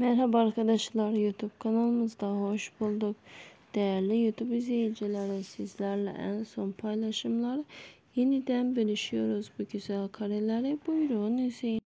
Merhaba arkadaşlar YouTube kanalımızda hoş bulduk. Değerli YouTube izleyicileri sizlerle en son paylaşımları yeniden bölüşüyoruz bu güzel kareleri. Buyurun izleyin.